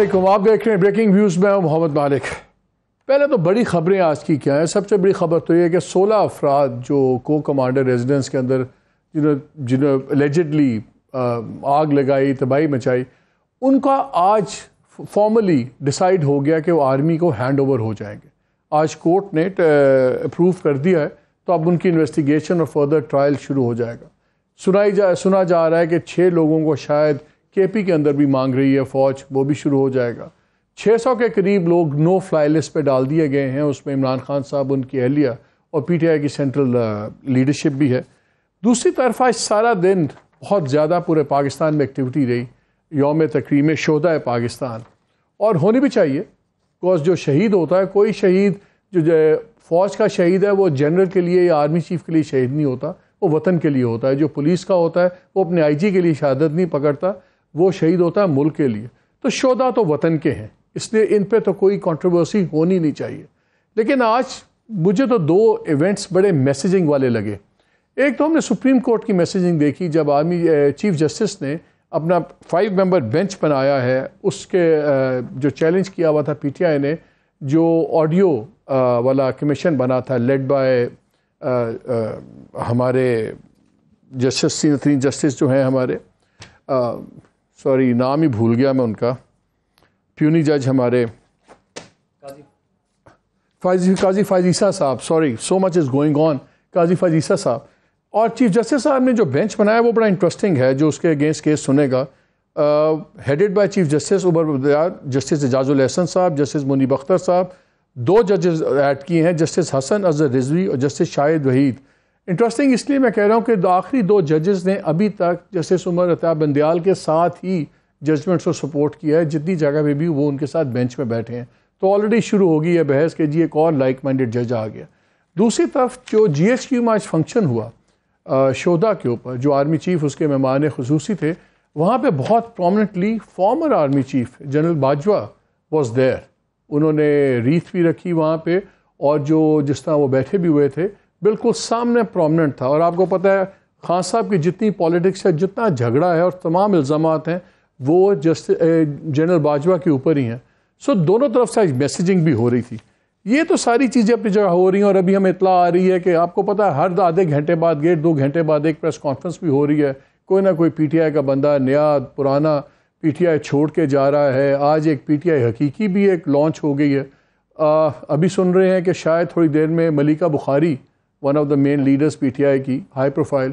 असलम आप देख रहे हैं ब्रेकिंग व्यूज़ में मोहम्मद मालिक पहले तो बड़ी ख़बरें आज की क्या हैं सबसे बड़ी ख़बर तो यह कि 16 अफराद जो को कमांडर रेजिडेंस के अंदर जिन्होंने जिन्होंने एलिजडली आग लगाई तबाही मचाई उनका आज फॉर्मली डिसाइड हो गया कि वो आर्मी को हैंड ओवर हो जाएंगे आज कोर्ट ने अप्रूव कर दिया है तो अब उनकी इन्वेस्टिगेशन और फर्दर ट्रायल शुरू हो जाएगा सुनाई जा सुना जा रहा है कि छः लोगों को शायद केपी के अंदर भी मांग रही है फ़ौज वो भी शुरू हो जाएगा 600 के करीब लोग नो फ्लाई लिस्ट पर डाल दिए गए हैं उसमें इमरान खान साहब उनकी अहलिया और पीटीआई की सेंट्रल लीडरशिप uh, भी है दूसरी तरफा आज सारा दिन बहुत ज़्यादा पूरे पाकिस्तान में एक्टिविटी रही योम तकरीम शोधा है पाकिस्तान और होनी भी चाहिए बिकॉज जो शहीद होता है कोई शहीद जो फ़ौज का शहीद है वो जनरल के लिए या आर्मी चीफ़ के लिए शहीद नहीं होता वो वतन के लिए होता है जो पुलिस का होता है वो अपने आईजी के लिए शहादत नहीं पकड़ता वो शहीद होता है मुल्क के लिए तो शोदा तो वतन के हैं इसलिए इन पर तो कोई कॉन्ट्रोवर्सी होनी नहीं चाहिए लेकिन आज मुझे तो दो इवेंट्स बड़े मैसेजिंग वाले लगे एक तो हमने सुप्रीम कोर्ट की मैसेजिंग देखी जब आर्मी चीफ जस्टिस ने अपना फाइव मेंबर बेंच बनाया है उसके जो चैलेंज किया हुआ था पीटीआई ने जो ऑडियो वाला कमीशन बना था लेड बाय हमारे जस्टिस सीन जस्टिस जो हैं हमारे सॉरी नाम ही भूल गया मैं उनका प्यूनी जज हमारे काजी काजी फाजीसा साहब sorry so much is going on Qazi Faez Isa साहब और चीफ जस्टिस साहब ने जो बेंच बनाया वो बड़ा इंटरेस्टिंग है जो उसके अगेंस्ट केस सुनेगा हेडेड बाय चीफ जस्टिस उबर जस्टिस एजाजुल एहसन साहब जस्टिस मुनीब अख्तर साहब दो जजेस ऐड किए हैं जस्टिस हसन अजहर रिजवी और जस्टिस शाहिद वहीद इंटरेस्टिंग इसलिए मैं कह रहा हूँ कि आखिरी दो जजेस ने अभी तक जस्टिस उमर अताब बंदयाल के साथ ही जजमेंट्स को सपोर्ट किया है जितनी जगह पर भी वो उनके साथ बेंच में बैठे हैं तो ऑलरेडी शुरू हो गई है बहस कि जी एक और लाइक माइंडेड जज आ गया दूसरी तरफ जो जी एस क्यू में आज फंक्शन हुआ शोधा के ऊपर जो आर्मी चीफ उसके मेहमान खसूसी थे वहाँ पर बहुत prominently former army chief general Bajwa was there उन्होंने रीथ भी रखी वहाँ पर और जो जिस तरह वो बैठे भी हुए थे बिल्कुल सामने प्रोमिनेंट था और आपको पता है खान साहब की जितनी पॉलिटिक्स है जितना झगड़ा है और तमाम इल्ज़ाम हैं वो जस्ट जनरल बाजवा के ऊपर ही हैं सो दोनों तरफ से मैसेजिंग भी हो रही थी ये तो सारी चीज़ें अपनी जगह हो रही हैं और अभी हमें इतला आ रही है कि आपको पता है हर आधे घंटे बाद गेट दो घंटे बाद एक प्रेस कॉन्फ्रेंस भी हो रही है कोई ना कोई पीटीआई का बंदा नया पुराना पीटीआई छोड़ के जा रहा है आज एक पीटीआई हकीकी भी एक लॉन्च हो गई है आ, अभी सुन रहे हैं कि शायद थोड़ी देर में Malika Bukhari one of the main leaders आई की हाई प्रोफाइल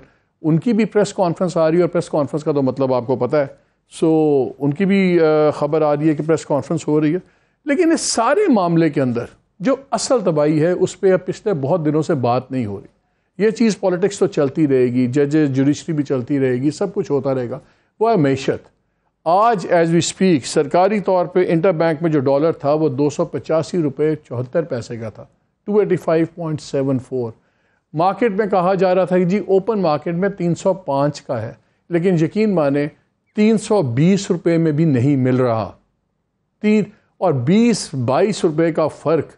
उनकी भी प्रेस कॉन्फ्रेंस आ रही है और प्रेस कॉन्फ्रेंस का तो मतलब आपको पता है सो so, उनकी भी खबर आ रही है कि प्रेस कॉन्फ्रेंस हो रही है लेकिन इस सारे मामले के अंदर जो असल तबाही है उस पर अब पिछले बहुत दिनों से बात नहीं हो रही ये चीज़ पॉलिटिक्स तो चलती रहेगी जजेज जुडिशरी भी चलती रहेगी सब कुछ होता रहेगा वो है मीशत आज एज वी स्पीक सरकारी तौर पे इंटर बैंक में जो डॉलर था वो दो सौ पचासी रुपये चौहत्तर पैसे का था two eighty five point seven four market में कहा जा रहा था कि जी ओपन मार्केट में 305 का है लेकिन यकीन माने 320 रुपए में भी नहीं मिल रहा तीन और 20 बाईस रुपए का फ़र्क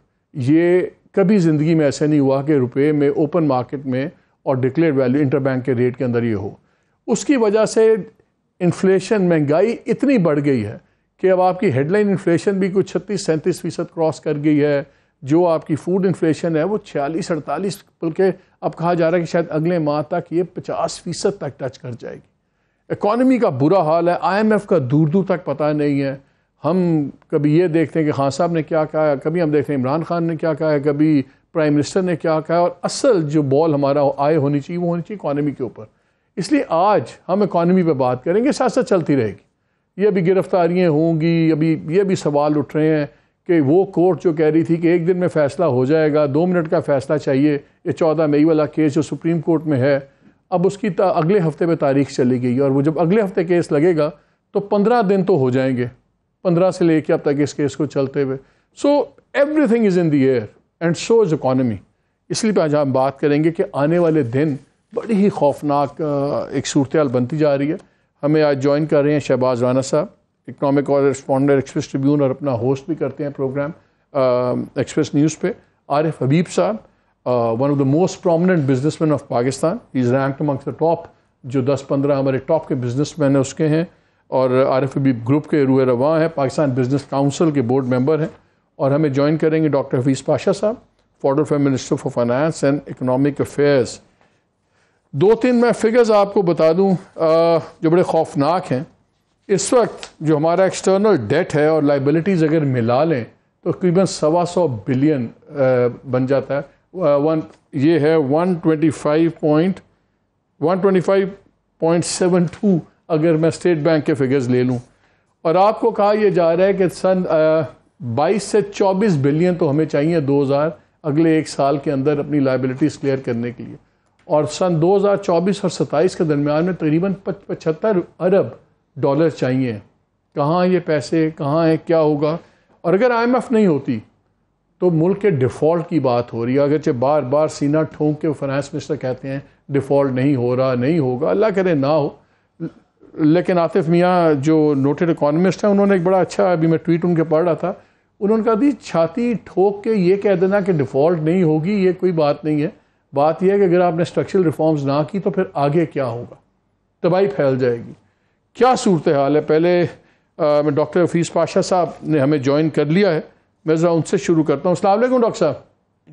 ये कभी ज़िंदगी में ऐसा नहीं हुआ कि रुपए में ओपन मार्केट में और डिक्लेयर वैल्यू इंटरबैंक के रेट के अंदर ये हो उसकी वजह से इन्फ्लेशन महंगाई इतनी बढ़ गई है कि अब आपकी हेडलाइन इन्फ्लेशन भी कुछ छत्तीस सैंतीस फ़ीसद क्रॉस कर गई है जो आपकी फूड इन्फ्लेशन है वो छियालीस अड़तालीस बल्कि अब कहा जा रहा है कि शायद अगले माह तक ये पचास फीसद तक टच कर जाएगी इकॉनमी का बुरा हाल है आईएमएफ का दूर दूर तक पता नहीं है हम कभी ये देखते हैं कि खान साहब ने क्या कहा कभी हम देखते हैं इमरान खान ने क्या कहा है कभी प्राइम मिनिस्टर ने क्या कहा और असल जो बॉल हमारा आय होनी चाहिए वो होनी चाहिए इकानमी के ऊपर इसलिए आज हम इकानमी पर बात करेंगे साथ साथ चलती रहेगी ये अभी गिरफ्तारियाँ होंगी अभी ये भी सवाल उठ रहे हैं कि वो कोर्ट जो कह रही थी कि एक दिन में फ़ैसला हो जाएगा दो मिनट का फ़ैसला चाहिए ये चौदह मई वाला केस जो सुप्रीम कोर्ट में है अब उसकी अगले हफ्ते में तारीख चली गई और वो जब अगले हफ्ते केस लगेगा तो पंद्रह दिन तो हो जाएंगे पंद्रह से लेके अब तक इस केस को चलते हुए so everything is in the air and so is economy इसलिए आज हम बात करेंगे कि आने वाले दिन बड़ी ही खौफनाक एक सूरत बनती जा रही है हमें आज ज्वाइन कर रहे हैं शहबाज राना साहब इकनॉमिक और रिस्पॉन्डर एक्सप्रेस ट्रिब्यून और अपना होस्ट भी करते हैं प्रोग्राम एक्सप्रेस न्यूज़ पे एफ हबीब साहब one of the most prominent man of Pakistan is rank among the top जो दस पंद्रह हमारे टॉप के मैन हैं उसके हैं और एफ हबीब ग्रुप के रूए रवा हैं पाकिस्तान बिजनेस काउंसिल के बोर्ड मेम्बर हैं और हमें ज्वाइन करेंगे डॉक्टर हफीज़ पाशा साहब former for minister for finance and economic affairs दो तीन मैं फिगर्स आपको बता दूँ जो बड़े खौफनाक हैं इस वक्त जो हमारा एक्सटर्नल डेट है और लाइबिलिटीज़ अगर मिला लें तो तकरीबन सवा सौ बिलियन बन जाता है वन ये है one twenty five point one twenty five point seven two अगर मैं स्टेट बैंक के फिगर्स ले लूँ और आपको कहा यह जा रहा है कि सन बाईस से चौबीस बिलियन तो हमें चाहिए दो हज़ार अगले एक साल के अंदर अपनी लाइबिलिटीज़ क्लियर करने के लिए और सन दो हज़ार चौबीस और सत्ताईस के दरमियान में तकरीबन पचहत्तर अरब डॉलर चाहिए कहाँ ये पैसे कहाँ है क्या होगा और अगर आई नहीं होती तो मुल्क के डिफ़ॉल्ट की बात हो रही है अगरचे बार बार सीना ठोंक के फाइनेंस मिनिस्टर कहते हैं डिफ़ॉल्ट नहीं हो रहा नहीं होगा अल्लाह करे ना हो लेकिन आतिफ मियाँ जो नोटेड इकोनमिस्ट हैं उन्होंने एक बड़ा अच्छा अभी मैं ट्वीट उनके पढ़ रहा था उन्होंने कहा दी छाती ठोक के ये कह देना कि डिफ़ॉल्ट नहीं होगी ये कोई बात नहीं है बात यह है कि अगर आपने स्ट्रक्चरल रिफॉर्म्स ना की तो फिर आगे क्या होगा तबाही फैल जाएगी क्या सूरत हाल है पहले डॉक्टर हफीज़ पाशा साहब ने हमें ज्वाइन कर लिया है मैं ज़रा उनसे शुरू करता हूँ असल डॉक्टर साहब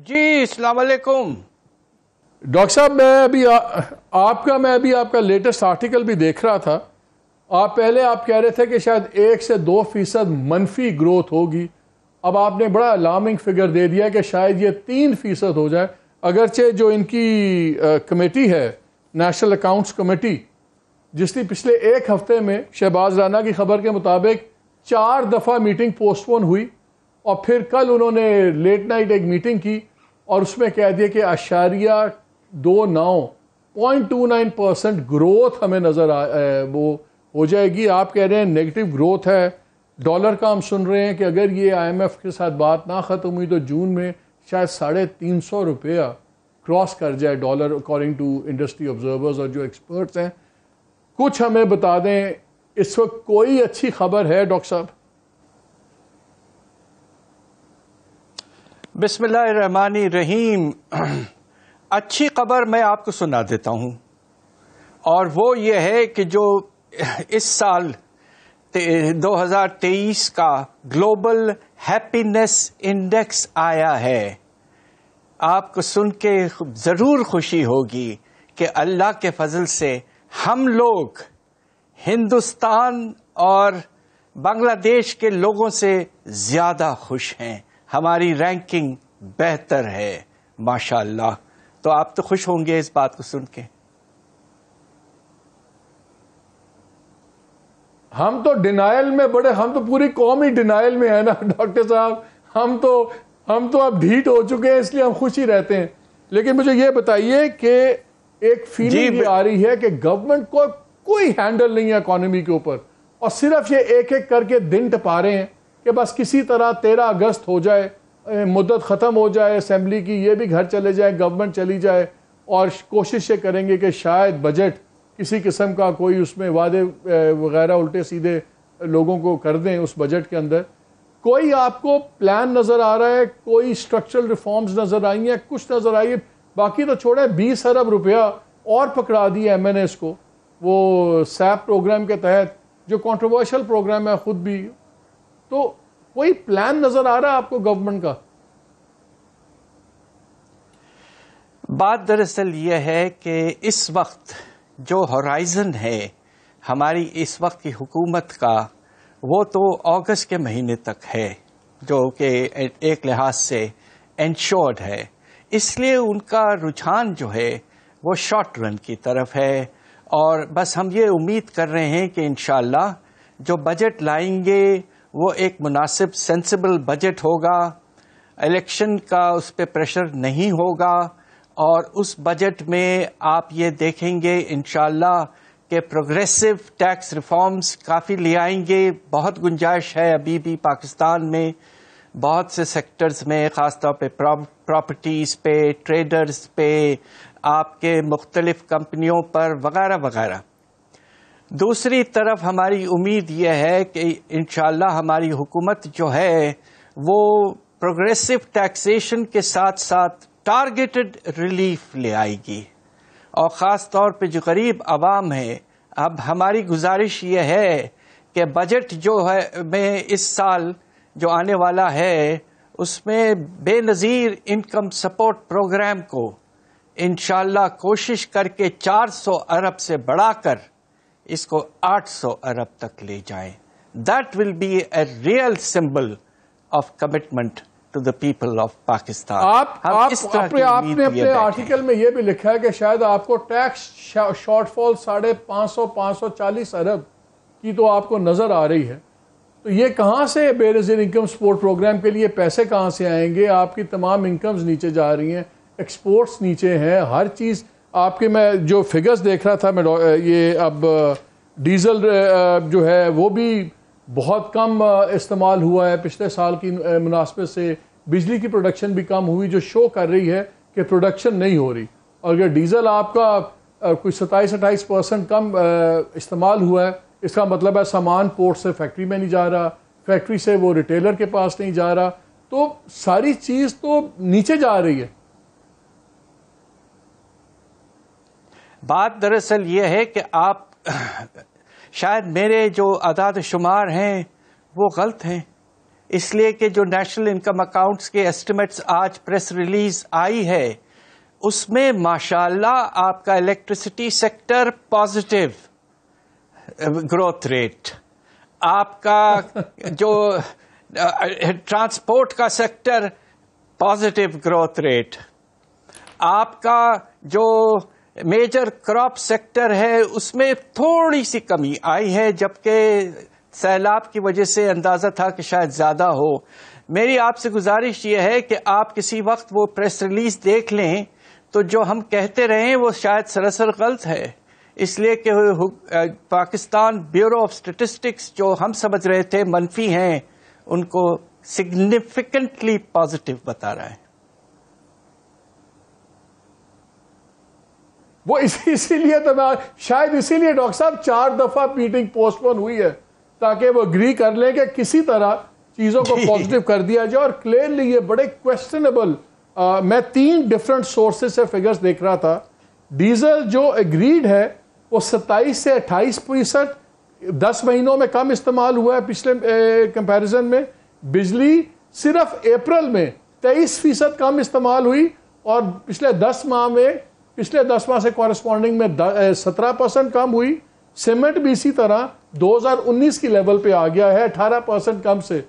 जी अलैक्म डॉक्टर साहब मैं अभी आ, आपका मैं अभी आपका लेटेस्ट आर्टिकल भी देख रहा था आप पहले आप कह रहे थे कि शायद एक से दो फीसद मनफी ग्रोथ होगी अब आपने बड़ा अलार्मिंग फिगर दे दिया कि शायद ये तीन फीसद हो जाए अगरचे जो इनकी आ, कमेटी है नेशनल अकाउंट्स कमेटी जिसकी पिछले एक हफ्ते में शहबाज राना की खबर के मुताबिक चार दफ़ा मीटिंग पोस्टपोन हुई और फिर कल उन्होंने लेट नाइट एक मीटिंग की और उसमें कह दिया कि आशारिया दो नौ point two nine percent growth हमें नज़र आ वो हो जाएगी आप कह रहे हैं नेगेटिव ग्रोथ है डॉलर का हम सुन रहे हैं कि अगर ये आईएमएफ के साथ बात ना ख़त्म हुई तो जून में शायद साढ़े तीन सौ रुपया क्रॉस कर जाए dollar according to industry observers और जो एक्सपर्ट्स हैं कुछ हमें बता दें इस वक्त कोई अच्छी खबर है डॉक्टर साहब बिस्मिल्लाहमान रहीम अच्छी खबर मैं आपको सुना देता हूं और वो ये है कि जो इस साल 2023 का ग्लोबल हैप्पीनेस इंडेक्स आया है आपको सुन के ज़रूर खुशी होगी कि अल्लाह के फजल से हम लोग हिंदुस्तान और बांग्लादेश के लोगों से ज़्यादा खुश हैं हमारी रैंकिंग बेहतर है माशाल्लाह तो आप तो खुश होंगे इस बात को सुन के हम तो डिनाइल में बड़े हम तो पूरी कौम ही डिनाइल में है ना डॉक्टर साहब हम तो हम तो अब ढीट हो चुके हैं इसलिए हम खुश ही रहते हैं लेकिन मुझे ये बताइए कि एक फीलिंग आ रही है कि गवर्नमेंट को कोई हैंडल नहीं है इकोनॉमी के ऊपर और सिर्फ ये एक एक करके दिन टपा रहे हैं कि बस किसी तरह तेरह अगस्त हो जाए मुद्दत ख़त्म हो जाए असम्बली की ये भी घर चले जाए गवर्नमेंट चली जाए और कोशिश ये करेंगे कि शायद बजट किसी किस्म का कोई उसमें वादे वगैरह उल्टे सीधे लोगों को कर दें उस बजट के अंदर कोई आपको प्लान नज़र आ रहा है कोई स्ट्रक्चरल रिफॉर्म्स नज़र आई हैं कुछ नज़र आई है बाकी तो छोड़ा है बीस अरब रुपया और पकड़ा दिया एम एन एस को वो सैप प्रोग्राम के तहत जो कॉन्ट्रोवर्शल प्रोग्राम है ख़ुद भी तो कोई प्लान नज़र आ रहा है आपको गवर्नमेंट का बात दरअसल यह है कि इस वक्त जो हॉराइज़न है हमारी इस वक्त की हुकूमत का वो तो अगस्त के महीने तक है जो कि एक लिहाज से इंश्योर्ड है इसलिए उनका रुझान जो है वो शॉर्ट रन की तरफ है और बस हम ये उम्मीद कर रहे हैं कि इन जो बजट लाएंगे वो एक मुनासिब सेंसिबल बजट होगा इलेक्शन का उस पर प्रेशर नहीं होगा और उस बजट में आप ये देखेंगे इन के प्रोग्रेसिव टैक्स रिफॉर्म्स काफ़ी ले आएंगे बहुत गुंजाइश है अभी भी पाकिस्तान में बहुत से सेक्टर्स में ख़ासतौर पे प्रॉपर्टीज़ पे ट्रेडर्स पे आपके मुख्तलिफ़ कंपनियों पर वगैरह वगैरह दूसरी तरफ हमारी उम्मीद यह है कि इन हमारी हुकूमत जो है वो प्रोग्रेसिव टैक्सेशन के साथ साथ टारगेटेड रिलीफ ले आएगी और ख़ास तौर पर जो गरीब आवाम है अब हमारी गुजारिश यह है कि बजट जो है में इस साल जो आने वाला है उसमें बेनज़ीर इनकम सपोर्ट प्रोग्राम को इन कोशिश करके 400 अरब से बढ़ाकर इसको 800 अरब तक ले जाएं। That will be a real symbol of commitment to the people of Pakistan आप, आप आपने अपने आर्टिकल में यह भी लिखा है कि शायद आपको टैक्स शॉर्टफॉल साढ़े पांच सौ पांच सौ चालीस अरब की तो आपको नजर आ रही है तो ये कहाँ से बेरजीर इनकम सपोर्ट प्रोग्राम के लिए पैसे कहाँ से आएंगे आपकी तमाम इनकम्स नीचे जा रही हैं एक्सपोर्ट्स नीचे हैं हर चीज़ आपके मैं जो फिगर्स देख रहा था मैं ये अब डीज़ल uh, uh, जो है वो भी बहुत कम uh, इस्तेमाल हुआ है पिछले साल की मुनासबत से बिजली की प्रोडक्शन भी कम हुई जो शो कर रही है कि प्रोडक्शन नहीं हो रही और अगर डीज़ल आपका कुछ सत्ताईस अट्ठाईस परसेंट कम इस्तेमाल हुआ है इसका मतलब है सामान पोर्ट से फैक्ट्री में नहीं जा रहा फैक्ट्री से वो रिटेलर के पास नहीं जा रहा तो सारी चीज़ तो नीचे जा रही है बात दरअसल ये है कि आप शायद मेरे जो आदाद शुमार हैं वो गलत हैं इसलिए कि जो नेशनल इनकम अकाउंट्स के एस्टिमेट्स आज प्रेस रिलीज आई है उसमें माशाल्लाह आपका electricity sector positive growth rate आपका जो ट्रांसपोर्ट का सेक्टर पॉजिटिव ग्रोथ रेट आपका जो मेजर क्रॉप सेक्टर है उसमें थोड़ी सी कमी आई है जबकि सैलाब की वजह से अंदाज़ा था कि शायद ज़्यादा हो मेरी आपसे गुजारिश यह है कि आप किसी वक्त वो प्रेस रिलीज देख लें तो जो हम कहते रहे वो शायद सरासर गलत है इसलिए कि पाकिस्तान ब्यूरो ऑफ स्टेटिस्टिक्स जो हम समझ रहे थे मनफी हैं उनको सिग्निफिकेंटली पॉजिटिव बता रहा है वो इसीलिए तो मैं शायद इसीलिए डॉक्टर साहब चार दफा मीटिंग पोस्टपोन हुई है ताकि वो अग्री कर लें कि किसी तरह चीजों को पॉजिटिव कर दिया जाए और क्लियरली ये बड़े क्वेश्चनेबल मैं तीन डिफरेंट सोर्सेस से फिगर्स देख रहा था डीजल जो एग्रीड है वो सत्ताईस से अट्ठाईस फीसद दस महीनों में कम इस्तेमाल हुआ है पिछले कंपैरिजन में बिजली सिर्फ अप्रैल में तेईस फीसद कम इस्तेमाल हुई और पिछले दस माह में पिछले दस माह से कॉरस्पॉन्डिंग में सत्रह परसेंट कम हुई सीमेंट भी इसी तरह 2019 की लेवल पे आ गया है 18 परसेंट कम से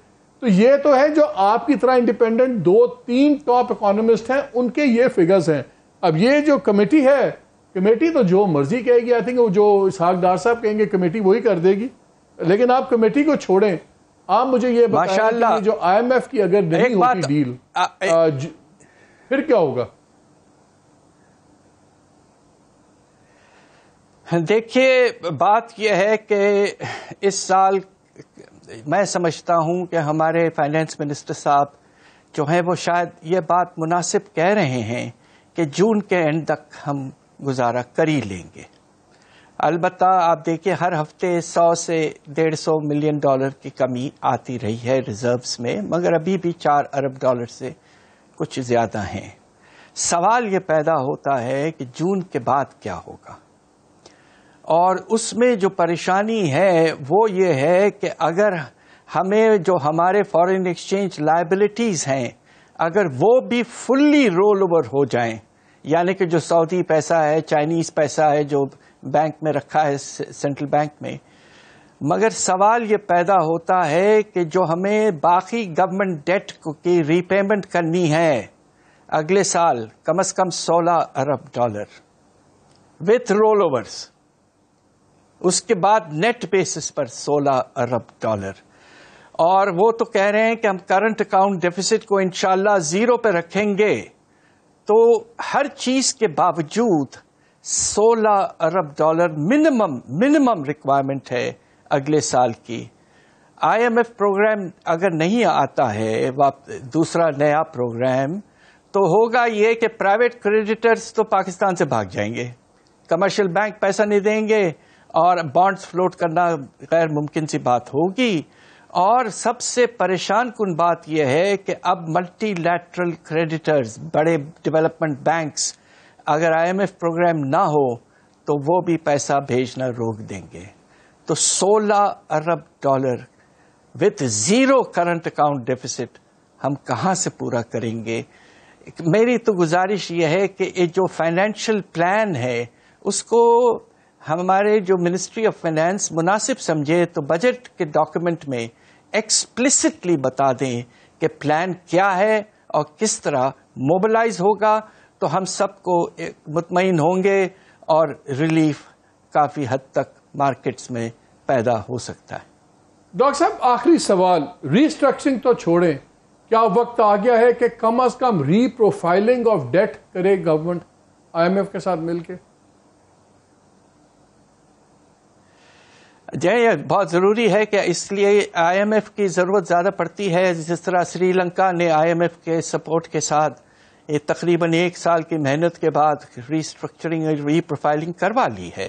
तो ये तो है जो आपकी तरह इंडिपेंडेंट दो तीन टॉप इकोनॉमिस्ट हैं उनके ये फिगर्स हैं अब ये जो कमेटी है कमेटी तो जो मर्जी कहेगी आई थिंक वो जो इसहाक डार साहब कहेंगे कमेटी वही कर देगी लेकिन आप कमेटी को छोड़ें आप मुझे ये बताएं जो आईएमएफ की अगर नहीं होती डील फिर क्या होगा देखिए बात यह है कि इस साल मैं समझता हूं कि हमारे फाइनेंस मिनिस्टर साहब जो हैं वो शायद ये बात मुनासिब कह रहे हैं कि जून के एंड तक हम गुजारा कर ही लेंगे अलबत् आप देखिए हर हफ्ते 100 से 150 मिलियन डॉलर की कमी आती रही है रिजर्व्स में मगर अभी भी चार अरब डॉलर से कुछ ज़्यादा हैं सवाल ये पैदा होता है कि जून के बाद क्या होगा और उसमें जो परेशानी है वो ये है कि अगर हमें जो हमारे फॉरेन एक्सचेंज लाइबिलिटीज़ हैं अगर वो भी फुल्ली रोल ओवर हो जाएं यानी कि जो सऊदी पैसा है चाइनीज पैसा है जो बैंक में रखा है सेंट्रल बैंक में मगर सवाल ये पैदा होता है कि जो हमें बाकी गवर्नमेंट डेट की रीपेमेंट करनी है अगले साल कम से कम 16 अरब डॉलर विथ रोल ओवर्स उसके बाद नेट बेसिस पर 16 अरब डॉलर और वो तो कह रहे हैं कि हम करंट अकाउंट डेफिसिट को इंशाला जीरो पे रखेंगे तो हर चीज के बावजूद 16 अरब डॉलर मिनिमम मिनिमम रिक्वायरमेंट है अगले साल की आईएमएफ प्रोग्राम अगर नहीं आता है दूसरा नया प्रोग्राम तो होगा ये कि प्राइवेट क्रेडिटर्स तो पाकिस्तान से भाग जाएंगे कमर्शियल बैंक पैसा नहीं देंगे और बॉन्ड्स फ्लोट करना गैर मुमकिन सी बात होगी और सबसे परेशान कन बात यह है कि अब मल्टी लेटरल क्रेडिटर्स बड़े डेवलपमेंट बैंक्स अगर आईएमएफ प्रोग्राम ना हो तो वो भी पैसा भेजना रोक देंगे तो 16 अरब dollar with zero current account deficit हम कहाँ से पूरा करेंगे मेरी तो गुजारिश यह है कि ये जो फाइनेंशियल प्लान है उसको हमारे जो मिनिस्ट्री ऑफ फाइनेंस मुनासिब समझे तो बजट के डॉक्यूमेंट में एक्सप्लिसिटली बता दें कि प्लान क्या है और किस तरह मोबिलाइज होगा तो हम सबको मुतमिन होंगे और रिलीफ काफ़ी हद तक मार्केट्स में पैदा हो सकता है डॉक्टर साहब आखिरी सवाल रिस्ट्रक्चरिंग तो छोड़ें क्या वक्त आ गया है कि कम अज कम रीप्रोफाइलिंग ऑफ डेट करे गवर्नमेंट आईएमएफ के साथ मिलकर जय बहुत ज़रूरी है कि इसलिए आईएमएफ की ज़रूरत ज़्यादा पड़ती है जिस तरह श्रीलंका ने आईएमएफ के सपोर्ट के साथ तकरीबन एक साल की मेहनत के बाद रीस्ट्रक्चरिंग और रीप्रोफाइलिंग करवा ली है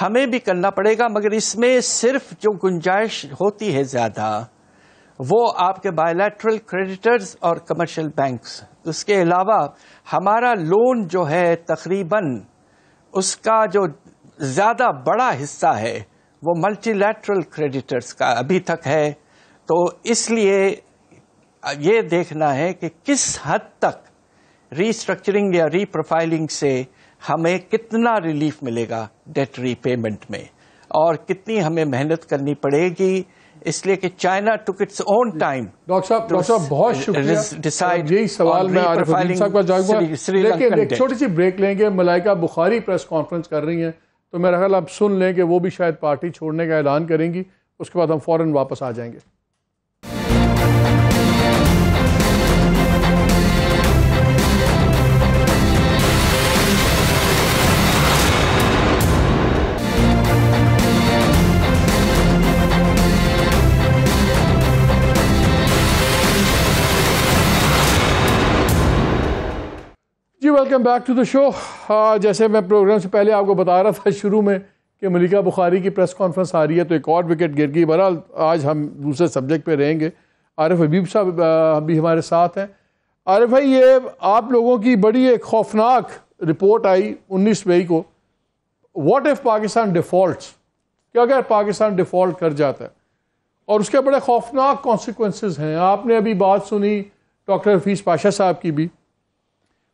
हमें भी करना पड़ेगा मगर इसमें सिर्फ जो गुंजाइश होती है ज़्यादा वो आपके बायोलैट्रल क्रेडिटर्स और कमर्शियल बैंक्स उसके अलावा हमारा लोन जो है तकरीबन उसका जो ज़्यादा बड़ा हिस्सा है वो मल्टीलैटरल क्रेडिटर्स का अभी तक है तो इसलिए ये देखना है कि किस हद तक रीस्ट्रक्चरिंग या रीप्रोफाइलिंग से हमें कितना रिलीफ मिलेगा डेट रीपेमेंट में और कितनी हमें मेहनत करनी पड़ेगी इसलिए कि China took its own time doctor साहब डॉक्टर बहुत शुक्रिया डिसाइड यही सवाल मैं आरिफ साहब का जाऊंगा लेकिन एक छोटी सी ब्रेक लेंगे मलाइका बुखारी प्रेस कॉन्फ्रेंस कर रही हैं तो मेरा ख्याल आप सुन लें कि वो भी शायद पार्टी छोड़ने का ऐलान करेंगी उसके बाद हम फ़ौर वापस आ जाएंगे welcome back to the show जैसे मैं प्रोग्राम से पहले आपको बता रहा था शुरू में कि मलिका बुखारी की प्रेस कॉन्फ्रेंस आ रही है तो एक और विकेट गिर गई बहरहाल आज हम दूसरे सब्जेक्ट पे रहेंगे आरिफ हबीब साहब भी हमारे साथ हैं आरिफ भाई ये आप लोगों की बड़ी एक खौफनाक रिपोर्ट आई उन्नीस मई को व्हाट इफ़ पाकिस्तान डिफ़ॉल्ट कि अगर पाकिस्तान डिफ़ॉल्ट कर जाता है और उसके बड़े खौफनाक कॉन्सिक्वेंसेज हैं आपने अभी बात सुनी डॉक्टर रफीस पाशा साहब की भी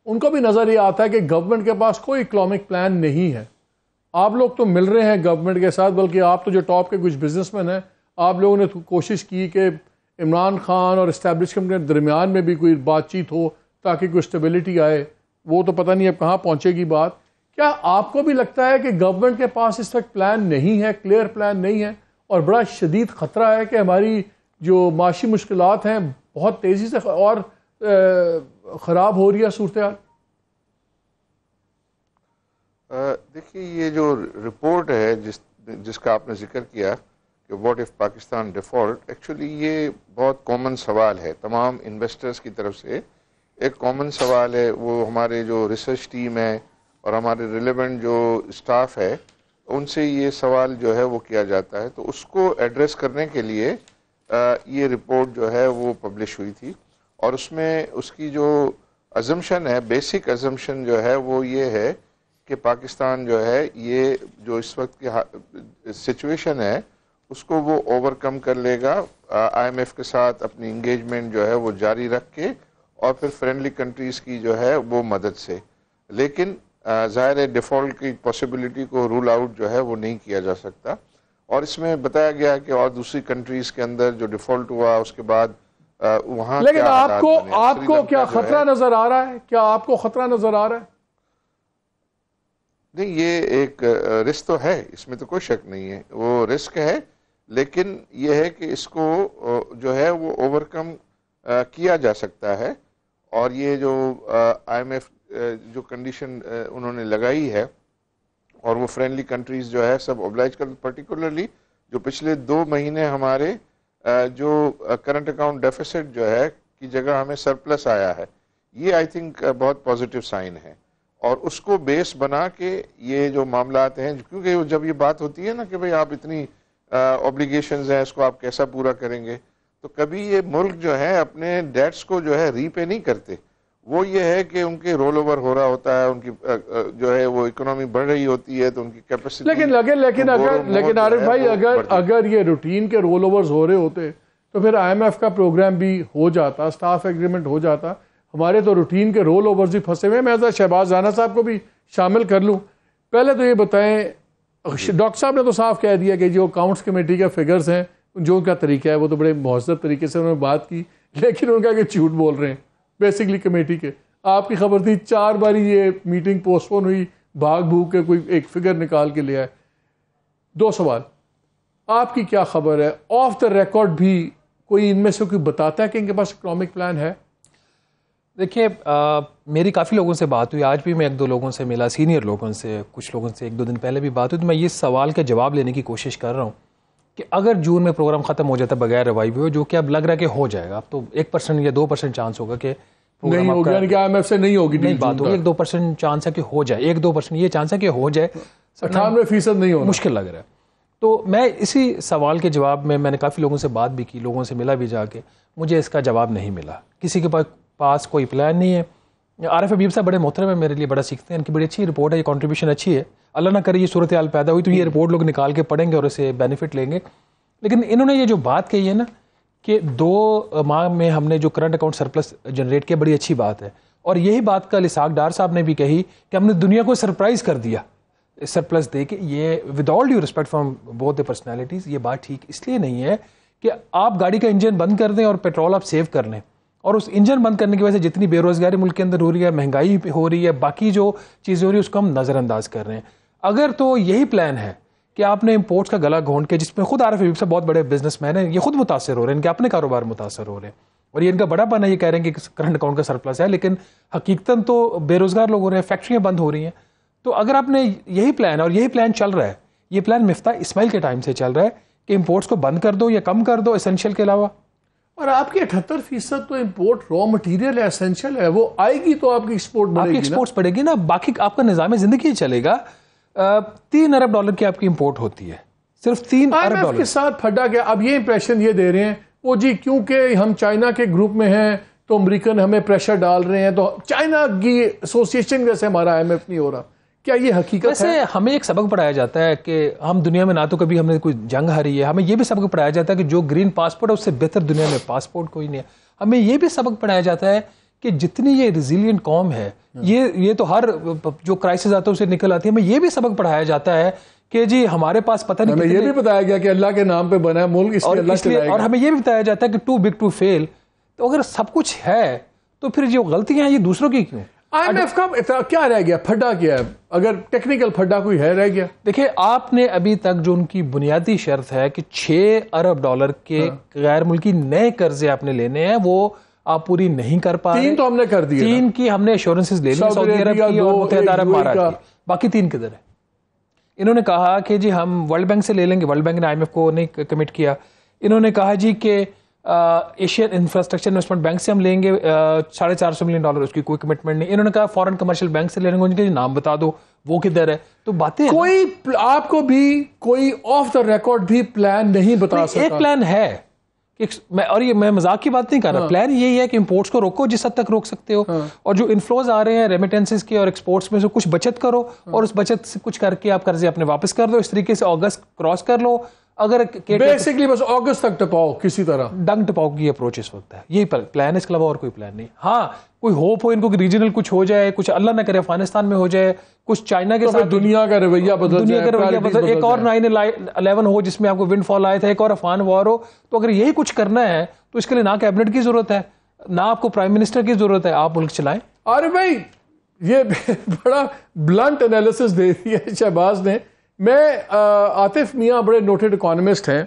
उनको भी नज़र ये आता है कि गवर्नमेंट के पास कोई इकनॉमिक प्लान नहीं है आप लोग तो मिल रहे हैं गवर्नमेंट के साथ बल्कि आप तो जो टॉप के कुछ बिजनेसमैन हैं आप लोगों ने तो कोशिश की कि इमरान खान और इस्टेब्लिशमेंट के दरमियान में भी कोई बातचीत हो ताकि कोई स्टेबिलिटी आए वो तो पता नहीं अब कहाँ पहुँचेगी बात क्या आपको भी लगता है कि गवर्नमेंट के पास इस वक्त प्लान नहीं है क्लियर प्लान नहीं है और बड़ा शदीद ख़तरा है कि हमारी जो माशी मुश्किल हैं बहुत तेज़ी से और आ, ख़राब हो रही है सूरत हाल देखिए ये जो रिपोर्ट है जिस जिसका आपने जिक्र किया कि what if Pakistan default actually ये बहुत कॉमन सवाल है तमाम इन्वेस्टर्स की तरफ से एक कॉमन सवाल है वो हमारे जो रिसर्च टीम है और हमारे रिलेवेंट जो स्टाफ है उनसे ये सवाल जो है वो किया जाता है तो उसको एड्रेस करने के लिए ये रिपोर्ट जो है वो पब्लिश हुई थी और उसमें उसकी जो अजम्पन है बेसिक अजम्पन जो है वो ये है कि पाकिस्तान जो है ये जो इस वक्त की सिचुएशन है उसको वो ओवरकम कर लेगा आईएमएफ के साथ अपनी इंगेजमेंट जो है वो जारी रख के और फिर फ्रेंडली कंट्रीज़ की जो है वो मदद से लेकिन ज़ाहिर डिफ़ॉल्ट की पॉसिबिलिटी को रूल आउट जो है वो नहीं किया जा सकता और इसमें बताया गया कि और दूसरी कंट्रीज़ के अंदर जो डिफ़ॉल्ट हुआ उसके बाद वहां लेकिन आपको आपको क्या खतरा नजर आ रहा है क्या आपको खतरा नजर आ रहा है नहीं ये एक रिस्क तो है इसमें तो कोई शक नहीं है वो रिस्क है लेकिन ये है कि इसको जो है वो ओवरकम किया जा सकता है और ये जो आईएमएफ जो कंडीशन उन्होंने लगाई है और वो फ्रेंडली कंट्रीज जो है सब ओब्लाइज कर पर्टिकुलरली जो पिछले दो महीने हमारे जो करंट अकाउंट डेफिसिट जो है कि जगह हमें सरप्लस आया है ये आई थिंक बहुत पॉजिटिव साइन है और उसको बेस बना के ये जो मामला हैं क्योंकि जब ये बात होती है ना कि भाई आप इतनी ऑब्लिगेशन हैं इसको आप कैसा पूरा करेंगे तो कभी ये मुल्क जो है अपने डेट्स को जो है रीपे नहीं करते वो ये है कि उनके रोल ओवर हो रहा होता है उनकी जो है वो इकोनॉमी बढ़ रही होती है तो उनकी कैपेसिटी लेकिन लगे लेकिन तो अगर लेकिन आरिफ भाई अगर अगर ये रूटीन के रोल ओवर हो रहे होते तो फिर आईएमएफ का प्रोग्राम भी हो जाता स्टाफ एग्रीमेंट हो जाता हमारे तो रूटीन के रोल ओवर ही फंसे हुए मैं ऐसा शहबाज राना साहब को भी शामिल कर लूँ पहले तो ये बताएं डॉक्टर साहब ने तो साफ कह दिया कि जो अकाउंट्स कमेटी के फिगर्स हैं जो उनका तरीका है वो तो बड़े महसब तरीके से उन्होंने बात की लेकिन उनका कि झूठ बोल रहे हैं बेसिकली कमेटी के आपकी खबर थी चार बारी ये मीटिंग पोस्टपोन हुई भाग भूग के कोई एक फिगर निकाल के ले आए दो सवाल आपकी क्या खबर है ऑफ द रिकॉर्ड भी कोई इनमें से कोई बताता है कि इनके पास इकोनॉमिक प्लान है देखिए मेरी काफ़ी लोगों से बात हुई आज भी मैं एक दो लोगों से मिला सीनियर लोगों से कुछ लोगों से एक दो दिन पहले भी बात हुई तो मैं ये सवाल का जवाब लेने की कोशिश कर रहा हूँ कि अगर जून में प्रोग्राम ख़त्म हो जाता बगैर रिवाइव हुए जो कि अब लग रहा है कि हो जाएगा अब तो एक परसेंट या दो परसेंट चांस होगा कि नहीं होगी यानी कि आईएमएफ से नहीं होगी नहीं बात होगी एक दो परसेंट चांस है कि हो जाए एक दो परसेंट ये चांस है कि हो जाए अठानवे फीसद नहीं हो मुश्किल लग रहा है तो मैं इसी सवाल के जवाब में मैंने काफ़ी लोगों से बात भी की लोगों से मिला भी जाके मुझे इसका जवाब नहीं मिला किसी के पास पास कोई प्लान नहीं है आर एफ अबीब साहब बड़े मोहतरम है मेरे लिए बड़ा सीखते हैं इनकी बड़ी अच्छी रिपोर्ट है ये कॉन्ट्रीब्यूशन अच्छी है अल्लाह ना करे ये सूरत हाल पैदा हुई तो ये रिपोर्ट लोग निकाल के पढ़ेंगे और इसे बेनिफिट लेंगे लेकिन इन्होंने ये जो बात कही है ना कि दो माह में हमने जो करंट अकाउंट सरप्लस जनरेट किया बड़ी अच्छी बात है और यही बात कल इसाक डार साहब ने भी कही कि हमने दुनिया को सरप्राइज़ कर दिया सरप्लस दे के ये with all due respect from both the personalities ये बात ठीक इसलिए नहीं है कि आप गाड़ी का इंजन बंद कर दें और पेट्रोल आप सेव कर लें और उस इंजन बंद करने की वजह से जितनी बेरोजगारी मुल्क के अंदर हो रही है महंगाई हो रही है बाकी जो चीज़ें हो रही है उसको हम नज़रअंदाज कर रहे हैं अगर तो यही प्लान है कि आपने इम्पोर्ट्स का गला घोंट के जिसमें खुद आरफ से बहुत बड़े बिजनेस मैन है ये खुद मुतासर हो रहे हैं इनके अपने कारोबार मुतासर हो रहे हैं और ये इनका बड़ा पाना ये कह रहे हैं कि करंट अकाउंट का सरप्लस है लेकिन हकीकता तो बेरोजगार लोग हो रहे हैं फैक्ट्रियाँ बंद हो रही हैं तो अगर आपने यही प्लान और यही प्लान चल रहा है ये प्लान मिफ्ता इस्माइल के टाइम से चल रहा है कि इम्पोर्ट्स को बंद कर दो या कम कर दो एसेंशियल के अलावा और आपकी अठहत्तर फीसद तो इम्पोर्ट रॉ मटेरियल है एसेंशियल है वो आएगी तो आपकी एक्सपोर्ट आपकी एक्सपोर्ट्स पड़ेगी ना बाकी आपका निज़ाम ज़िंदगी चलेगा तीन अरब डॉलर की आपकी इम्पोर्ट होती है सिर्फ तीन अरब डॉलर के साथ फटा गया अब ये इंप्रेशन ये दे रहे हैं वो जी क्योंकि हम चाइना के ग्रुप में हैं तो अमरीकन हमें प्रेशर डाल रहे हैं तो चाइना की एसोसिएशन वैसे हमारा आई एम एफ नहीं हो रहा क्या ये हकीकत वैसे है? हमें एक सबक पढ़ाया जाता है कि हम दुनिया में ना तो कभी हमने कोई जंग हारी है हमें ये भी सबक पढ़ाया जाता है कि जो ग्रीन पासपोर्ट है उससे बेहतर दुनिया में पासपोर्ट कोई नहीं है हमें ये भी सबक पढ़ाया जाता है कि जितनी ये रिजिलियंट कॉम है हम्म। ये ये तो हर जो क्राइसिस आता है उससे निकल आती है हमें ये भी सबक पढ़ाया जाता है कि जी हमारे पास पता नहीं हमें ये भी बताया गया कि अल्लाह के नाम पे बना है मुल्क इसलिए और, इसलिए, और हमें ये भी बताया जाता है कि टू बिग टू फेल तो अगर सब कुछ है तो फिर जो गलतियां हैं ये दूसरों की क्यों आईएमएफ का इतना क्या रह गया फड्डा क्या है अगर टेक्निकल फड्डा कोई है रह गया देखिए आपने अभी तक जो उनकी बुनियादी शर्त है कि छः अरब डॉलर के हाँ। गैर मुल्की नए कर्जे आपने लेने हैं वो आप पूरी नहीं कर पा तीन तो हमने कर दिए तीन की हमने एश्योरेंसेज ले ली सऊदी अरब की और मुतहदा अरब भारत बाकी तीन किधर है इन्होंने कहा कि जी हम वर्ल्ड बैंक से ले लेंगे वर्ल्ड बैंक ने आईएमएफ को नहीं कमिट किया इन्होंने कहा जी कि एशियन इंफ्रास्ट्रक्चर इन्वेस्टमेंट बैंक से हम लेंगे uh, साढ़े चार सौ मिलियन डॉलर उसकी कोई कमिटमेंट नहीं इन्होंने कहा फॉरेन कमर्शियल बैंक से लेने उनके नाम बता दो वो किधर है तो बातें कोई आपको भी कोई ऑफ द रिकॉर्ड भी प्लान नहीं बता सकता एक प्लान है मैं और ये मैं मजाक की बात नहीं कर रहा हाँ। प्लान यही है कि इम्पोर्ट्स को रोको जिस हद तक रोक सकते हो हाँ। और जो इन्फ्लोज आ रहे हैं रेमिटेंसेस के और एक्सपोर्ट्स में से कुछ बचत करो हाँ। और उस बचत से कुछ करके आप कर्जे अपने वापस कर दो इस तरीके से अगस्त क्रॉस कर लो अगर बेसिकली बस अगस्त तक टपाओ किसी तरह डंग टपाओ की अप्रोच इस वक्त है यही प्लान इसके अलावा और कोई प्लान नहीं हाँ कोई होप हो इनको रीजनल कुछ हो जाए कुछ अल्लाह ना करे अफगानिस्तान में हो जाए कुछ चाइना के तो साथ दुनिया का रवैया बदल दुनिया का रवैया बदल एक और नाइन अलेवन हो जिसमें आपको विंड फॉल आया था एक और अफगान वॉर हो तो अगर यही कुछ करना है तो इसके लिए ना कैबिनेट की जरूरत है ना आपको प्राइम मिनिस्टर की जरूरत है आप मुल्क चलाएं अरे भाई ये बड़ा ब्लंट एनालिसिस दे दिया शहबाज ने मैं आतिफ मियाँ बड़े नोटेड इकोनॉमिस्ट हैं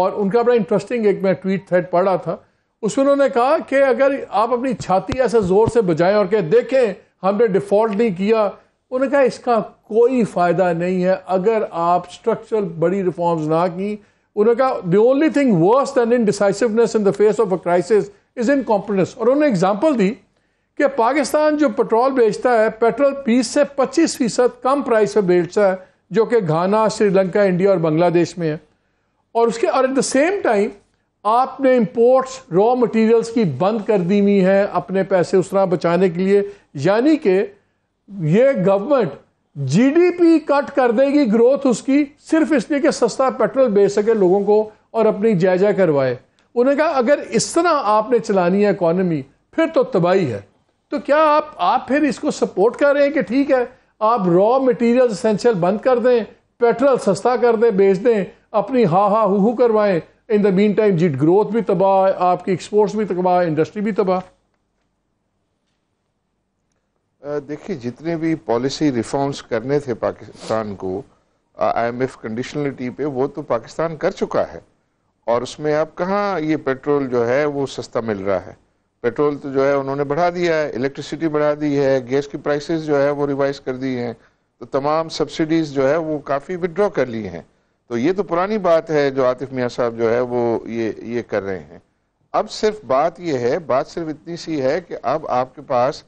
और उनका बड़ा इंटरेस्टिंग एक मैं ट्वीट थ्रेड पढ़ रहा था उसमें उन्होंने कहा कि अगर आप अपनी छाती ऐसे ज़ोर से बजाएं और कहें देखें हमने डिफ़ॉल्ट नहीं किया उन्होंने कहा इसका कोई फ़ायदा नहीं है अगर आप स्ट्रक्चरल बड़ी रिफॉर्म्स ना की उन्होंने कहा the only thing worse than indecisiveness in the face of a crisis is incompetence और उन्होंने एग्जाम्पल दी कि पाकिस्तान जो पेट्रोल बेचता है पेट्रोल बीस से पच्चीस फीसद कम प्राइस पर बेचता है जो कि घाना श्रीलंका इंडिया और बांग्लादेश में है और उसके और एट द सेम टाइम आपने इंपोर्ट्स रॉ मटेरियल्स की बंद कर दी हुई है अपने पैसे उस तरह बचाने के लिए यानी कि ये गवर्नमेंट जीडीपी कट कर देगी ग्रोथ उसकी सिर्फ इसलिए कि सस्ता पेट्रोल बेच सके लोगों को और अपनी जायजा करवाए उन्हें कहा अगर इस तरह आपने चलानी है इकॉनमी फिर तो तबाही है तो क्या आप आप फिर इसको सपोर्ट कर रहे हैं कि ठीक है आप रॉ मटेरियल असेंशियल बंद कर दें पेट्रोल सस्ता कर दें बेच दें अपनी हा हा हु करवाएं इन द मीन टाइम जीट ग्रोथ भी तबाह आपकी एक्सपोर्ट्स भी तबाह इंडस्ट्री भी तबाह देखिए जितने भी पॉलिसी रिफॉर्म्स करने थे पाकिस्तान को आईएमएफ कंडीशनलिटी पे वो तो पाकिस्तान कर चुका है और उसमें आप कहाँ ये पेट्रोल जो है वो सस्ता मिल रहा है पेट्रोल तो जो है उन्होंने बढ़ा दिया है इलेक्ट्रिसिटी बढ़ा दी है गैस की प्राइसेस जो है वो रिवाइज कर दी हैं तो तमाम सब्सिडीज़ जो है वो काफ़ी विड्रॉ कर ली हैं तो ये तो पुरानी बात है जो आतिफ मियाँ साहब जो है वो ये ये कर रहे हैं अब सिर्फ बात ये है बात सिर्फ इतनी सी है कि अब आपके पास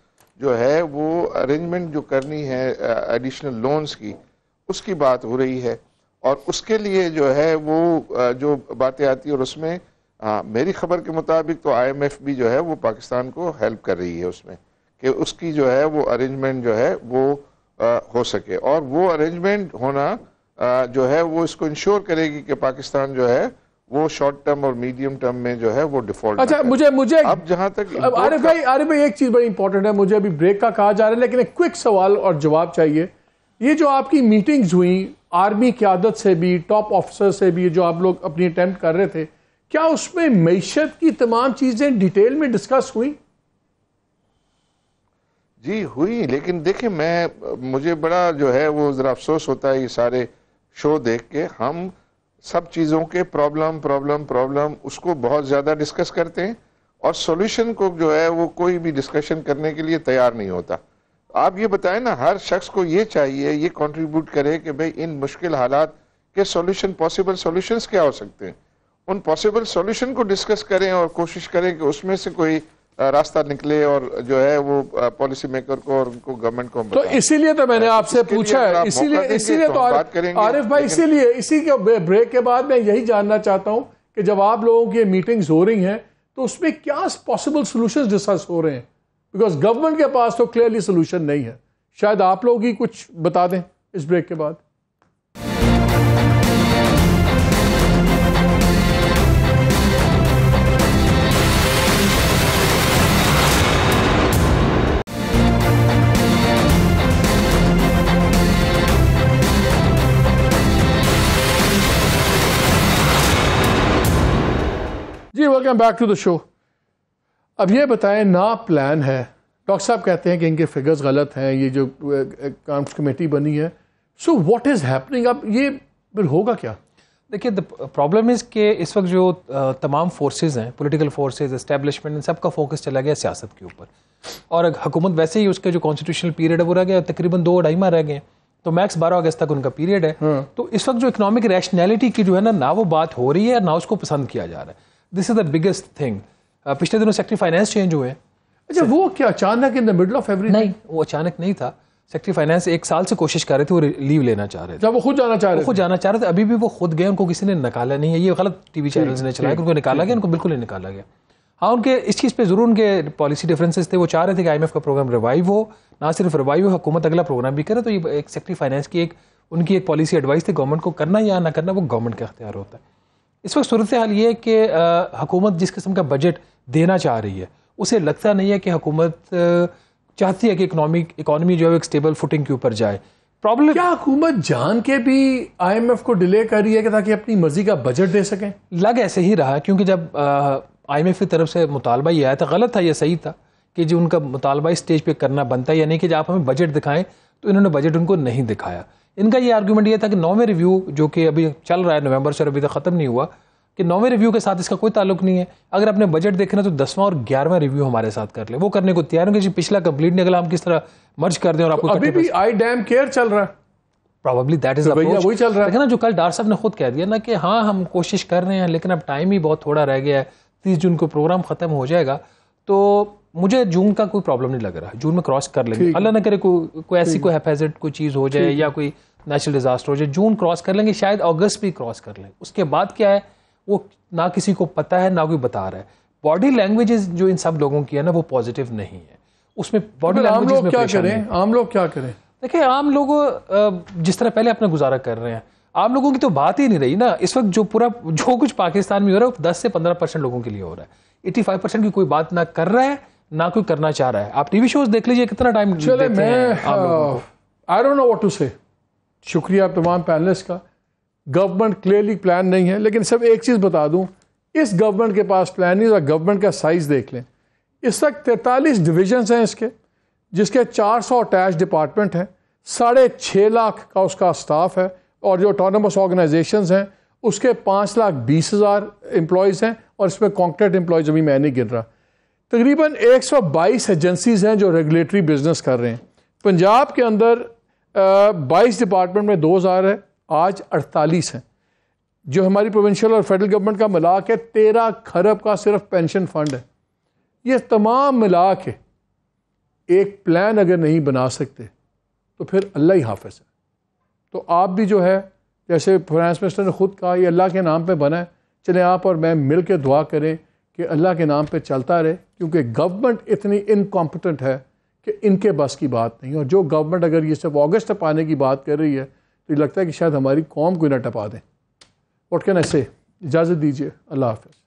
जो है वो अरेंजमेंट जो करनी है एडिशनल लोन्स की उसकी बात हो रही है और उसके लिए जो है वो जो बातें आती है और उसमें आ, हाँ, मेरी खबर के मुताबिक तो आईएमएफ भी जो है वो पाकिस्तान को हेल्प कर रही है उसमें कि उसकी जो है वो अरेंजमेंट जो है वो आ, हो सके और वो अरेंजमेंट होना आ, जो है वो इसको इंश्योर करेगी कि पाकिस्तान जो है वो शॉर्ट टर्म और मीडियम टर्म में जो है वो डिफॉल्ट अच्छा मुझे मुझे अब जहां तक अब आरिफ भाई आरिफ भाई एक चीज बड़ी इंपॉर्टेंट है मुझे अभी ब्रेक का कहा जा रहा है लेकिन एक क्विक सवाल और जवाब चाहिए ये जो आपकी मीटिंग्स हुई आर्मी की आदत से भी टॉप ऑफिसर से भी जो आप लोग अपनी अटैम्प्ट कर रहे थे क्या उसमें मीशत की तमाम चीजें डिटेल में डिस्कस हुई जी हुई लेकिन देखिए मैं मुझे बड़ा जो है वो ज़रा अफसोस होता है ये सारे शो देख के हम सब चीज़ों के प्रॉब्लम प्रॉब्लम प्रॉब्लम उसको बहुत ज़्यादा डिस्कस करते हैं और सॉल्यूशन को जो है वो कोई भी डिस्कशन करने के लिए तैयार नहीं होता आप ये बताएं ना हर शख्स को ये चाहिए ये कंट्रीब्यूट करे कि भाई इन मुश्किल हालात के सॉल्यूशन पॉसिबल सॉल्यूशंस क्या हो सकते हैं उन पॉसिबल सॉल्यूशन को डिस्कस करें और कोशिश करें कि उसमें से कोई रास्ता निकले और जो है वो पॉलिसी मेकर को और उनको गवर्नमेंट को तो इसीलिए तो मैंने तो आपसे पूछा है इसीलिए इसीलिए तो, तो आरिफ भाई इसीलिए इसी के ब्रेक के बाद मैं यही जानना चाहता हूँ कि जब आप लोगों की मीटिंग्स हो रही हैं तो उसमें क्या पॉसिबल सोल्यूशन डिस्कस हो रहे हैं बिकॉज गवर्नमेंट के पास तो क्लियरली सोल्यूशन नहीं है शायद आप लोग ही कुछ बता दें इस ब्रेक के बाद welcome back to the show अब ये बताएं ना प्लान है डॉक्टर साहब कहते हैं कि इनके फिगर्स गलत हैं ये जो कांफ्स कमेटी बनी है सो व्हाट इज़ हैपनिंग अब ये होगा क्या देखिए द प्रॉब्लम इज़ के इस वक्त जो तमाम फोर्सेज हैं पॉलिटिकल फोर्सेज एस्टेब्लिशमेंट इन सबका फोकस चला गया सियासत के ऊपर और हुकूमत वैसे ही उसका जो कॉन्स्टिट्यूशनल पीरियड है वो रह गया तकरीबन दो अढ़ाई माह रह गए तो मैक्स बारह अगस्त तक उनका पीरियड है हाँ। तो इस वक्त जो इकोनॉमिक रैशनैलिटी की जो है ना ना वो बात हो रही है ना उसको पसंद किया जा रहा है this is the biggest thing पिछले दिनों सेक्टर फाइनेंस चेंज हुए अच्छा वो क्या अचानक in the middle of every नहीं वो अचानक नहीं था सेक्टर फाइनेंस एक साल से कोशिश कर रहे थे वो लीव लेना चाह रहे थे वो खुद जाना चाह रहे थे खुद जाना चाह रहे थे अभी भी वो खुद गए उनको किसी ने निकाला नहीं है ये गलत टीवी चैनल्स ने चलाया उनको निकाला गया उनको बिल्कुल नहीं निकाला गया हाँ उनके इस चीज़ पे ज़रूर उनके पॉलिसी डिफरेंसेस थे वो चाह रहे थे कि आईएमएफ का प्रोग्राम रिवाइव हो ना सिर्फ रिवाइव हो हुकूमत अगला प्रोग्राम भी करे तो ये एक सेक्टर फाइनेंस की एक उनकी एक पॉलिसी एडवाइस थी गवर्नमेंट को करना या ना करना वो गवर्नमेंट का अख्तियार होता है इस वक्त सूरत हाल ये है कि हुकूमत जिस किस्म का बजट देना चाह रही है उसे लगता नहीं है कि हुकूमत चाहती है कि इकोनॉमिक इकोनॉमी जो है एक स्टेबल फुटिंग के ऊपर जाए प्रॉब्लम क्या हुकूमत जान के भी आईएमएफ को डिले कर रही है कि ताकि अपनी मर्जी का बजट दे सकें लग ऐसे ही रहा क्योंकि जब आईएमएफ की तरफ से मुतालबा ये आया था गलत था या सही था कि जो उनका मुतालबा इस स्टेज पे करना बनता है यानी कि जब आप हमें बजट दिखाएं तो इन्होंने बजट उनको नहीं दिखाया इनका ये आर्ग्यूमेंट ये था कि नौवें रिव्यू जो कि अभी चल रहा है नवंबर से अभी तक ख़त्म नहीं हुआ कि नौवें रिव्यू के साथ इसका कोई ताल्लुक नहीं है अगर अपने बजट देखना तो दसवां और ग्यारहवां रिव्यू हमारे साथ कर ले वो करने को तैयार होंगे जी पिछला कंप्लीट नहीं अगला हम किस तरह मर्ज कर दें और आपको तो अभी भी आई डैम केयर चल रहा है प्रॉबली दैट इज वही चल रहा है ना जो कल डार साहब ने खुद कह दिया ना कि हाँ हम कोशिश कर रहे हैं लेकिन अब टाइम ही बहुत थोड़ा रह गया है तीस जून को प्रोग्राम खत्म हो जाएगा तो मुझे जून का कोई प्रॉब्लम नहीं लग रहा जून में क्रॉस कर लेंगे अल्लाह ना करे कोई कोई ऐसी कोई हैफेजिट कोई चीज़ हो जाए या कोई नेचुरल डिज़ास्टर हो जाए जून क्रॉस कर लेंगे शायद अगस्त भी क्रॉस कर लें उसके बाद क्या है वो ना किसी को पता है ना कोई बता रहा है बॉडी लैंग्वेज जो इन सब लोगों की है ना वो पॉजिटिव नहीं है उसमें बॉडी तो लैंग्वेज में क्या करें आम लोग क्या करें देखिए आम लोग जिस तरह पहले अपना गुजारा कर रहे हैं आम लोगों की तो बात ही नहीं रही ना इस वक्त जो पूरा जो कुछ पाकिस्तान में हो रहा है वो 10 से पंद्रह परसेंट लोगों के लिए हो रहा है फाइव परसेंट की कोई बात ना कर रहा है ना कोई करना चाह रहा है आप टीवी शोज देख लीजिए कितना टाइम चले मैं I don't know what to say शुक्रिया तमाम पैनलिस्ट का गवर्नमेंट क्लियरली प्लान नहीं है लेकिन सब एक चीज़ बता दूँ इस गवर्नमेंट के पास प्लान नहीं और गवर्नमेंट का साइज़ देख लें इस तक तैंतालीस डिविजन हैं इसके जिसके चार सौ अटैच डिपार्टमेंट हैं साढ़े छः लाख का उसका स्टाफ है और जो ऑटोनमस ऑर्गेनाइजेशन हैं उसके पाँच लाख बीस हज़ार एम्प्लॉयज़ हैं और इसमें कॉन्क्रेट एम्प्लॉज अभी मैं नहीं गिन रहा तकरीबन एक सौ बाईस एजेंसीज़ हैं जो रेगुलेटरी बिजनेस कर रहे हैं पंजाब के अंदर बाईस डिपार्टमेंट में दो हज़ार है आज अड़तालीस हैं जो हमारी प्रोविंशियल और फेडरल गवर्नमेंट का मिला के तेरह खरब का सिर्फ पेंशन फंड है ये तमाम मिला के एक प्लान अगर नहीं बना सकते तो फिर अल्लाह ही हाफिज है तो आप भी जो है जैसे फाइनेंस मिनिस्टर ने ख़ुद कहा ये अल्लाह के नाम पे बना है चले आप और मैं मिल के दुआ करें कि अल्लाह के नाम पे चलता रहे क्योंकि गवर्नमेंट इतनी इनकॉम्पिटेंट है कि इनके बस की बात नहीं और जो गवर्नमेंट अगर ये सिर्फ तक पाने की बात कर रही है तो लगता है कि शायद हमारी कौम को ना टपा दें वॉट कैन ऐसे इजाज़त दीजिए अल्लाह हाफ